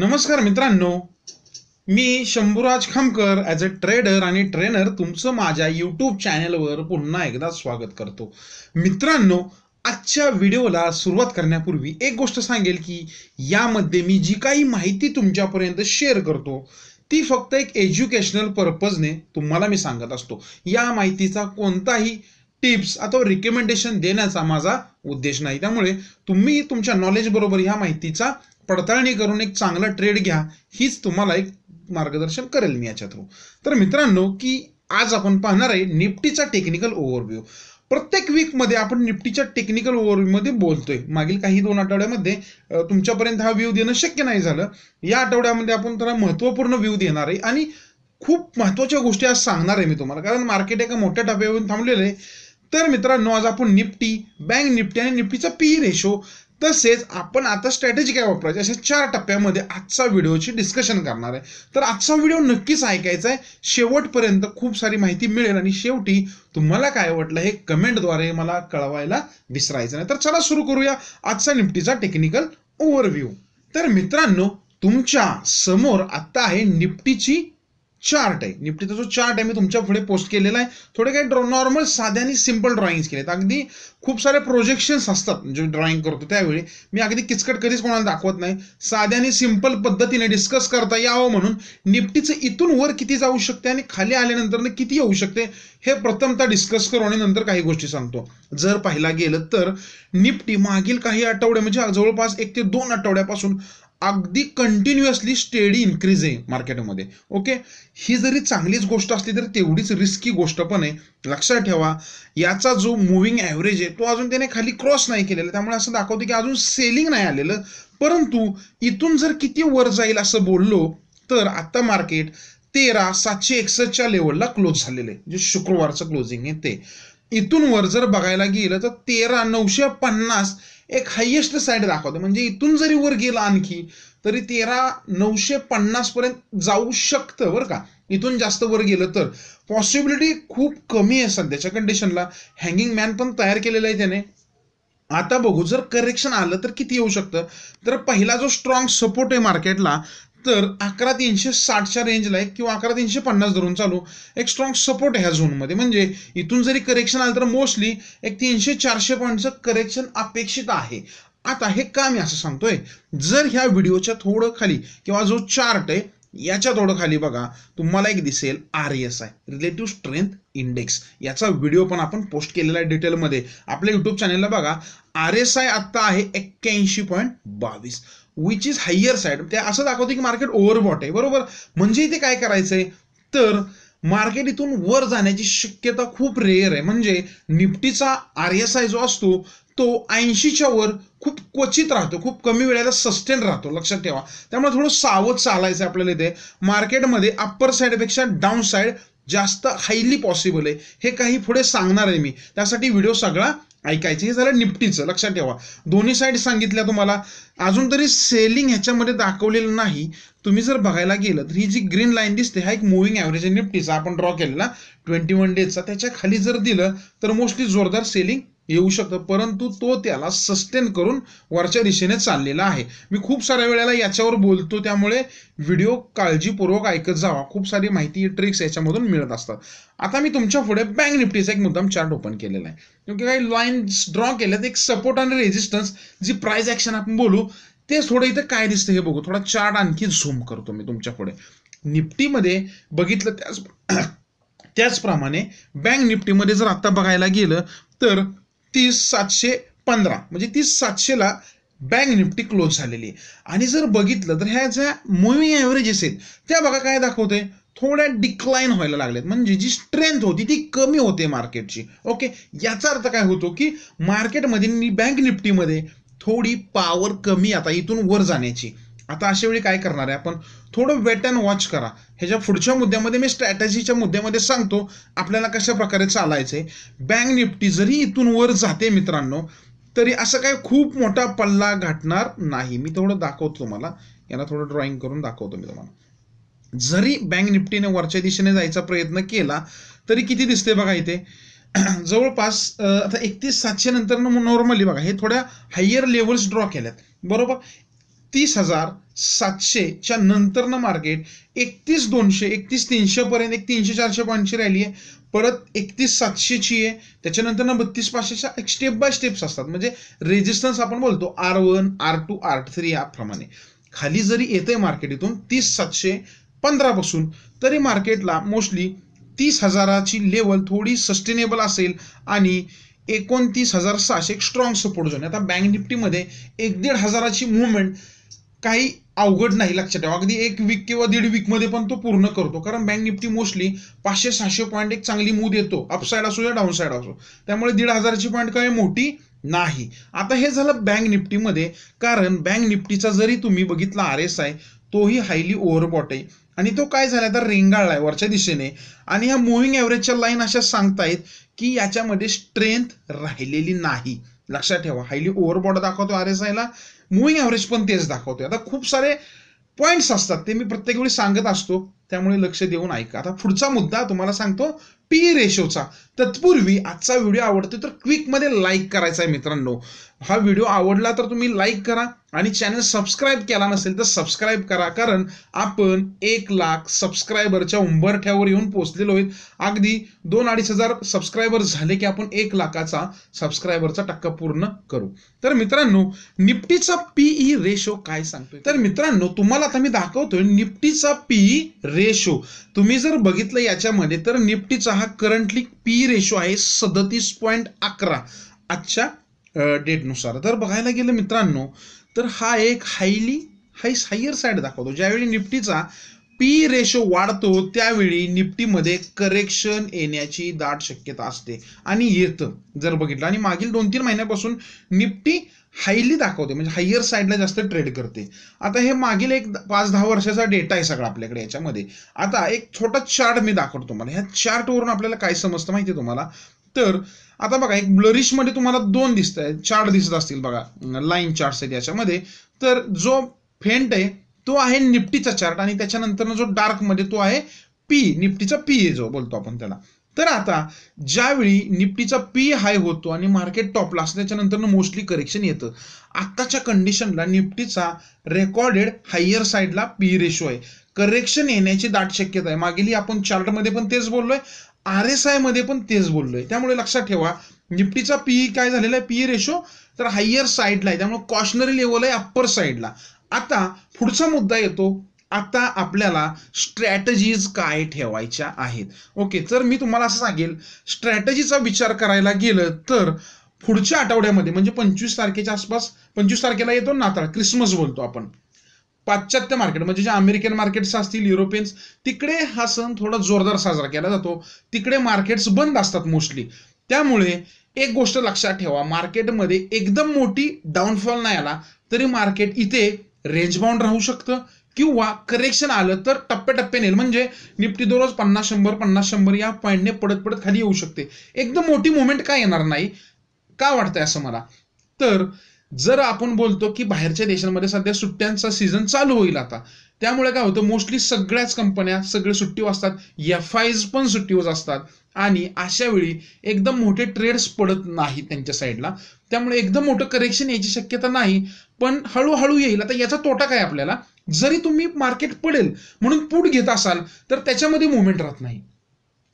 नमस्कार मित्रांनो मी Shambhuraj Khamkar as a trader आणि ट्रेनर तुमचं माझ्या यूट्यूब चॅनलवर पुन्हा एकदा स्वागत करतो मित्रांनो आजच्या व्हिडिओला सुरुवात करण्यापूर्वी एक गोष्ट सांगेल की यामध्ये मी जी काही माहिती तुमच्यापर्यंत शेअर करतो ती फक्त एक एज्युकेशनल पर्पजने तुम्हाला मी सांगत असतो या माहितीचा कोणताही टिप्स अथवा रिकमेंडेशन देण्याचा माझा उद्देश नाही त्यामुळे तुम्ही तुमच्या नॉलेज बरोबर ह्या माहितीचा पडताळणी करून एक चांगला ट्रेड घ्या हीच तुम्हाला एक मार्गदर्शन करेल मी याच्या थ्रू हो. तर मित्रांनो की आज आपण पाहणार आहे निफ्टीचा टेक्निकल ओव्हरव्ह्यू प्रत्येक वीकमध्ये आपण निफ्टीच्या टेक्निकल मध्ये बोलतोय मागील काही दोन आठवड्यामध्ये तुमच्यापर्यंत हा व्ह्यू देणं शक्य नाही झालं या आठवड्यामध्ये आपण त्याला महत्त्वपूर्ण व्ह्यू देणार आहे आणि खूप महत्त्वाच्या गोष्टी आज सांगणार आहे मी तुम्हाला कारण मार्केट एका मोठ्या टप्प्यावरून थांबलेलं आहे तर मित्रांनो आज आपण निफ्टी बँक निफ्टी आणि निफ्टीचा पी रेशो e तसेच आपण आता स्ट्रॅटेजी काय वापरायची अशा चार टप्प्यामध्ये आजचा व्हिडिओची डिस्कशन करणार आहे तर आजचा व्हिडिओ नक्कीच ऐकायचा आहे शेवटपर्यंत खूप सारी माहिती मिळेल आणि शेवटी तुम्हाला काय वाटलं हे कमेंटद्वारे मला कळवायला विसरायचं नाही तर चला सुरू करूया आजचा निफ्टीचा टेक्निकल ओव्हरव्ह्यू तर मित्रांनो तुमच्या समोर आत्ता आहे निफ्टीची चार्ट आहे निफ्टीचा जो चार्ट आहे मी तुमच्या पुढे पोस्ट केलेला आहे थोडे काही ड्रॉ नॉर्मल साध्या आणि सिम्पल ड्रॉइंग्स आहेत अगदी खूप सारे प्रोजेक्शन्स असतात जे म्हणजे ड्रॉइंग करतो त्यावेळी मी अगदी किचकट कधीच कोणाला दाखवत नाही साध्या आणि सिम्पल पद्धतीने डिस्कस करता यावं म्हणून निफ्टीचं इथून वर किती जाऊ शकते आणि खाली आल्यानंतर किती येऊ शकते हे प्रथमतः डिस्कस करू आणि नंतर काही गोष्टी सांगतो जर पाहिला गेलं तर निफ्टी मागील काही आठवडे म्हणजे जवळपास एक ते दोन आठवड्यापासून अगदी कंटिन्युअसली स्टेडी इन्क्रीज आहे मार्केटमध्ये ओके ही जरी चांगलीच गोष्ट असली तरी तेवढीच रिस्की गोष्ट पण आहे लक्षात ठेवा याचा जो मूव्हिंग ॲव्हरेज आहे तो अजून त्याने खाली क्रॉस नाही केलेला त्यामुळे असं दाखवतं की अजून सेलिंग नाही आलेलं परंतु इथून जर किती वर जाईल असं बोललो तर आता मार्केट तेरा सातशे एकसष्टच्या लेवलला क्लोज झालेलं आहे जे शुक्रवारचं क्लोजिंग आहे ते इथून वर जर बघायला गेलं तर तेरा नऊशे पन्नास एक हायेस्ट साईड दाखवते म्हणजे इथून जरी वर गेला आणखी तरी तेरा नऊशे पन्नास पर्यंत जाऊ शकतं बरं का इथून जास्त वर गेलं तर पॉसिबिलिटी खूप कमी आहे सध्याच्या कंडिशनला हँगिंग मॅन पण तयार केलेला आहे त्याने आता बघू जर करेक्शन आलं तर किती येऊ शकतं तर पहिला जो स्ट्रॉंग सपोर्ट आहे मार्केटला तर अकरा तीनशे साठच्या रेंजला एक किंवा अकरा तीनशे पन्नास धरून चालू एक स्ट्रॉंग सपोर्ट आहे ह्या झोनमध्ये म्हणजे इथून जरी करेक्शन आलं तर मोस्टली एक तीनशे चारशे पॉईंटचं करेक्शन अपेक्षित आहे आता हे का मी असं सांगतोय जर ह्या व्हिडिओच्या थोडं खाली किंवा जो चार्ट आहे याच्या थोडं खाली बघा तुम्हाला एक दिसेल R S I relative strength index याचा व्हिडिओ पण आपण पोस्ट केलेला आहे डिटेलमध्ये आपल्या युट्यूब चॅनेलला बघा आर एस आय आत्ता आहे एक्क्याऐंशी पॉईंट बावीस विच इज हायर साईड ते असं दाखवते की मार्केट ओव्हरबॉट आहे बरोबर म्हणजे इथे काय करायचंय तर मार्केट इथून वर जाण्याची शक्यता खूप रेअर आहे म्हणजे निफ्टीचा आर एस आय जो असतो तो ऐंशीच्या वर खूप क्वचित राहतो खूप कमी वेळेला सस्टेन राहतो लक्षात ठेवा त्यामुळे थोडं सावध चालायचं आपल्याला इथे मार्केटमध्ये अप्पर साईडपेक्षा डाऊन साईड जास्त हायली पॉसिबल आहे हे काही पुढे सांगणार आहे मी त्यासाठी व्हिडिओ सगळा ऐकायचं हे झालं निफ्टीचं लक्षात ठेवा दोन्ही साईड सांगितल्या तुम्हाला अजून तरी सेलिंग ह्याच्यामध्ये दाखवलेलं नाही तुम्ही जर बघायला गेलं तर ही जी ग्रीन लाईन दिसते हा एक मुव्हिंग ॲव्हरेज आहे निफ्टीचा आपण ड्रॉ केलेला ट्वेंटी वन डेजचा त्याच्या खाली जर दिलं तर मोस्टली जोरदार सेलिंग येऊ शकतं परंतु तो त्याला सस्टेन करून वरच्या दिशेने चाललेला आहे मी खूप साऱ्या वेळेला याच्यावर बोलतो त्यामुळे व्हिडिओ काळजीपूर्वक ऐकत जावा खूप सारी माहिती ट्रिक्स याच्यामधून मिळत असतात आता मी तुमच्या पुढे बँक निफ्टीचा एक मुद्दाम चार्ट ओपन केलेला आहे किंवा काही लाईन्स ड्रॉ केल्यात एक सपोर्ट आणि रेजिस्टन्स जी प्राईज ॲक्शन आपण बोलू ते थोडं इथं काय दिसतं हे बघू थोडा चार्ट आणखी झूम करतो मी तुमच्या पुढे निफ्टीमध्ये बघितलं त्याच त्याचप्रमाणे बँक निफ्टीमध्ये जर आता बघायला गेलं तर तीस सातशे पंधरा म्हणजे तीस सातशेला बँक निफ्टी क्लोज झालेली आहे आणि जर बघितलं तर ह्या ज्या मुव्हिंग ॲव्हरेजेस आहेत त्या बघा काय दाखवते थोड्या डिक्लाईन व्हायला लागल्यात म्हणजे जी स्ट्रेंथ होती ती कमी होते मार्केटची ओके याचा अर्थ काय होतो की मार्केटमध्ये बँक निफ्टीमध्ये थोडी पॉवर कमी आता इथून वर जाण्याची आता अशा वेळी काय करणार आहे आपण थोडं वेट अँड वॉच करा ह्याच्या पुढच्या मुद्द्यामध्ये मी स्ट्रॅटजीच्या मुद्द्यामध्ये सांगतो आपल्याला कशा प्रकारे चालायचं आहे बँक निफ्टी जरी इथून वर जाते मित्रांनो तरी असं काय खूप मोठा पल्ला गाठणार नाही मी थोडं दाखवतो तुम्हाला यांना थोडं ड्रॉइंग करून दाखवतो मी तुम्हाला जरी बँक निफ्टीने वरच्या दिशेने जायचा प्रयत्न केला तरी किती दिसते बघा इथे जवळपास आता एकतीस सातशे नंतर नॉर्मली बघा हे थोड्या हायर लेवल्स ड्रॉ केल्यात बरोबर तीस हजार सातशेच्या नंतरनं मार्केट एकतीस दोनशे एकतीस तीनशे पर्यंत एक तीनशे चारशे पॉईंटची रॅली आहे परत एकतीस सातशेची आहे त्याच्यानंतर ना बत्तीस पाचशेच्या एक स्टेप बाय स्टेप्स असतात म्हणजे रेजिस्टन्स आपण बोलतो R one R two R three याप्रमाणे खाली जरी येतंय मार्केट इथून तीस सातशे पंधरापासून तरी मार्केटला मोस्टली तीस हजाराची लेवल थोडी सस्टेनेबल असेल आणि एकोणतीस हजार सहाशे एक स्ट्रॉंग सपोर्ट झोन आता बँक निफ्टीमध्ये एक दीड हजाराची मुवमेंट काही अवघड नाही लक्षात ठेवा अगदी एक वीक किंवा दीड मध्ये पण तो पूर्ण करतो कारण बँक निफ्टी मोस्टली पाचशे सहाशे पॉईंट एक चांगली मूद देतो अपसाईड असो या डाऊनसाईड असो त्यामुळे दीड हजाराची पॉईंट काही मोठी नाही आता हे झालं बँक निफ्टीमध्ये कारण बँक निफ्टीचा जरी तुम्ही बघितला आर एस आय तोही हायली ओव्हरबॉट आहे आणि तो काय झाला तर रेंगाळला आहे वरच्या दिशेने आणि ह्या मुव्हिंग ॲव्हरेजच्या लाईन अशा सांगतायत की याच्यामध्ये स्ट्रेंथ राहिलेली नाही लक्षात ठेवा हायली ओव्हरबॉट दाखवतो आर एस आयला मुव्हिंग ॲव्हरेज पण तेच दाखवतोय आता खूप सारे पॉईंट्स असतात ते मी प्रत्येक वेळी सांगत असतो त्यामुळे लक्ष देऊन ऐका आता पुढचा मुद्दा तुम्हाला सांगतो पी रेशोचा तत्पूर्वी आजचा व्हिडिओ आवडतो तर क्विकमध्ये लाईक करायचा आहे मित्रांनो हा व्हिडिओ आवडला तर तुम्ही लाईक करा आणि चॅनल सबस्क्राईब केला नसेल तर सबस्क्राईब करा कारण आपण एक लाख सबस्क्रायबरच्या उंबरठ्यावर येऊन पोचलेलो आहेत अगदी दोन अडीच हजार सबस्क्रायबर झाले की आपण एक लाखाचा सबस्क्रायबरचा टक्का पूर्ण करू तर मित्रांनो निफ्टीचा पीई रेशो e काय सांगतोय तर मित्रांनो तुम्हाला आता मी दाखवतोय निफ्टीचा पीई रेशो तुम्ही जर बघितलं याच्यामध्ये तर निफ्टीचा हा करंटली पी रेशो आहे सदतीस पॉईंट अकरा आजच्या डेटनुसार तर बघायला गेलं मित्रांनो तर हा एक हायली हाय हायर साईड दाखवतो ज्यावेळी निफ्टीचा पी रेशो वाढतो त्यावेळी निफ्टीमध्ये करेक्शन येण्याची दाट शक्यता असते आणि येतं जर बघितलं आणि मागील दोन तीन महिन्यापासून निफ्टी हायली दाखवते म्हणजे हायर साईडला जास्त ट्रेड करते आता हे मागील एक पाच दहा वर्षाचा डेटा आहे सगळा आपल्याकडे याच्यामध्ये आता एक छोटा चार्ट मी दाखवतो तुम्हाला ह्या चार्टवरून आपल्याला काय समजतं माहिती तुम्हाला तर आता बघा एक ब्लरिशमध्ये तुम्हाला दोन दिसत आहे चार्ट दिसत असतील बघा लाईन चार्ट आहेत याच्यामध्ये तर जो फेंट आहे तो आहे निफ्टीचा चार्ट आणि त्याच्यानंतर जो डार्कमध्ये तो आहे पी निफ्टीचा पी ए जो बोलतो आपण त्याला तर आता ज्यावेळी निफ्टीचा पी हाय होतो आणि मार्केट टॉपला असं त्याच्यानंतर मोस्टली करेक्शन येतं आत्ताच्या कंडिशनला निफ्टीचा रेकॉर्डेड हायर साईडला पी रेशो आहे करेक्शन येण्याची दाट शक्यता आहे मागेली आपण चार्टमध्ये पण तेच बोललोय आर एस आयमध्ये पण तेच बोललोय त्यामुळे लक्षात ठेवा निफ्टीचा पी काय झालेला आहे पीई रेशो तर हायर साईडला आहे त्यामुळे कॉशनरी लेवल आहे अप्पर साईडला आता पुढचा मुद्दा येतो आता आपल्याला स्ट्रॅटजीज काय ठेवायच्या आहेत ओके तर मी तुम्हाला असं सांगेल स्ट्रॅटजीचा विचार करायला गेलं तर पुढच्या आठवड्यामध्ये म्हणजे पंचवीस तारखेच्या आसपास पंचवीस तारखेला येतो नाताळ क्रिसमस बोलतो आपण पाश्चात्य मार्केट म्हणजे जे अमेरिकन मार्केट्स असतील युरोपियन्स तिकडे हा सण थोडा जोरदार साजरा केला जातो तिकडे मार्केट्स बंद असतात मोस्टली त्यामुळे एक गोष्ट लक्षात ठेवा मार्केटमध्ये एकदम मोठी डाऊनफॉल नाही आला तरी मार्केट इथे बाउंड राहू शकतं किंवा करेक्शन आलं तर टप्प्याटप्प्याने म्हणजे निफ्टी दररोज पन्नास शंभर पन्नास शंभर या पॉईंटने पडत पडत खाली येऊ शकते एकदम मोठी मुवमेंट काय येणार नाही का वाटतंय असं मला तर जर आपण बोलतो की बाहेरच्या देशांमध्ये सध्या सुट्ट्यांचा सीझन चालू होईल आता त्यामुळे काय होतं मोस्टली सगळ्याच कंपन्या सगळे सुट्टी असतात एफ आयज पण सुट्टीवर असतात आणि अशा वेळी एकदम मोठे ट्रेड्स पडत नाही त्यांच्या साईडला त्यामुळे एकदम मोठं करेक्शन यायची शक्यता नाही पण हळूहळू येईल आता याचा तोटा काय आपल्याला जरी तुम्ही मार्केट पडेल म्हणून पुट घेत असाल तर त्याच्यामध्ये मुवमेंट राहत नाही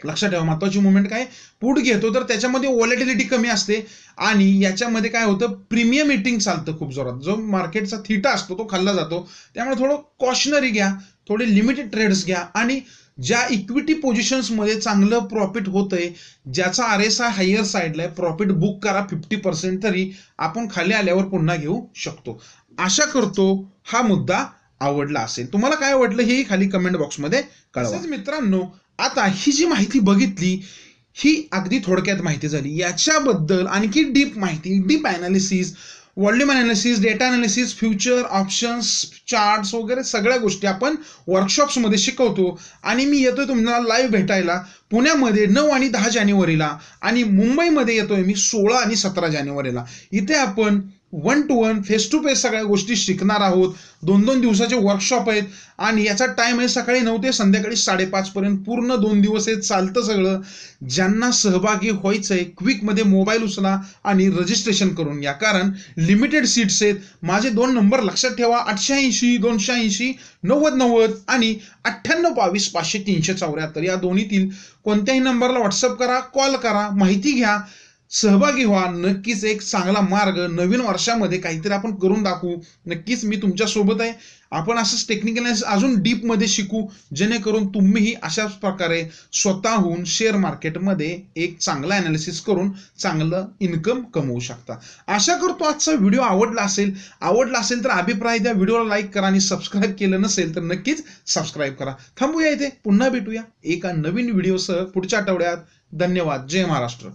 लक्षात ठेवा महत्वाची मुवमेंट काय पुट घेतो तर त्याच्यामध्ये वॉलेटिलिटी कमी असते आणि याच्यामध्ये काय होतं प्रीमियम इटिंग चालतं खूप जोरात जो मार्केटचा थिटा असतो तो खाल्ला जातो त्यामुळे थोडं कॉशनरी घ्या थोडे लिमिटेड ट्रेड्स घ्या आणि ज्या इक्विटी पोझिशन्समध्ये चांगलं प्रॉफिट होतंय ज्याचा आर एस आय हायर साईडला आहे प्रॉफिट बुक करा फिफ्टी पर्सेंट तरी आपण खाली आल्यावर पुन्हा घेऊ शकतो आशा करतो हा मुद्दा आवडला असेल तुम्हाला काय वाटलं हे खाली कमेंट बॉक्समध्ये कळवा मित्रांनो आता ही जी माहिती बघितली ही अगदी थोडक्यात माहिती झाली याच्याबद्दल आणखी डीप माहिती deep analysis volume analysis data analysis future options charts वगैरे सगळ्या गोष्टी आपण वर्कशॉप्समध्ये शिकवतो आणि मी येतोय तुम्हाला लाईव्ह भेटायला पुण्यामध्ये नऊ आणि दहा जानेवारीला आणि मुंबईमध्ये येतोय मी सोळा आणि सतरा जानेवारीला इथे आपण one to one face to face सगळ्या गोष्टी शिकणार आहोत दोन दोन दिवसाचे वर्कशॉप आहेत आणि याचा टाइम आहे सकाळी नऊ ते संध्याकाळी साडेपाचपर्यंत पूर्ण दोन दिवस आहेत चालतं सगळं ज्यांना सहभागी व्हायचं आहे क्विकमध्ये मोबाईल उचला आणि रजिस्ट्रेशन करून या कारण लिमिटेड सीट्स आहेत माझे दोन नंबर लक्षात ठेवा आठशे ऐंशी दोनशे ऐंशी नव्वद नव्वद आणि अठ्ठ्याण्णव बावीस पाचशे तीनशे चौऱ्याहत्तर या दोन्हीतील कोणत्याही नंबरला व्हॉट्सअप करा कॉल करा माहिती घ्या सहभागी व्हा नक्कीच एक चांगला मार्ग नवीन वर्षामध्ये काहीतरी आपण करून दाखवू नक्कीच मी तुमच्या सोबत आहे आपण असंच टेक्निकल अजून डीपमध्ये शिकू जेणेकरून तुम्हीही अशाच प्रकारे स्वतःहून शेअर मार्केटमध्ये एक चांगला ॲनालिसिस करून चांगलं इन्कम कमवू शकता आशा करतो आजचा व्हिडिओ आवडला असेल आवडला असेल तर अभिप्राय द्या व्हिडिओला लाईक करा आणि सबस्क्राईब केलं नसेल तर नक्कीच सबस्क्राईब करा थांबूया इथे पुन्हा भेटूया एका नवीन व्हिडिओसह पुढच्या आठवड्यात धन्यवाद जय महाराष्ट्र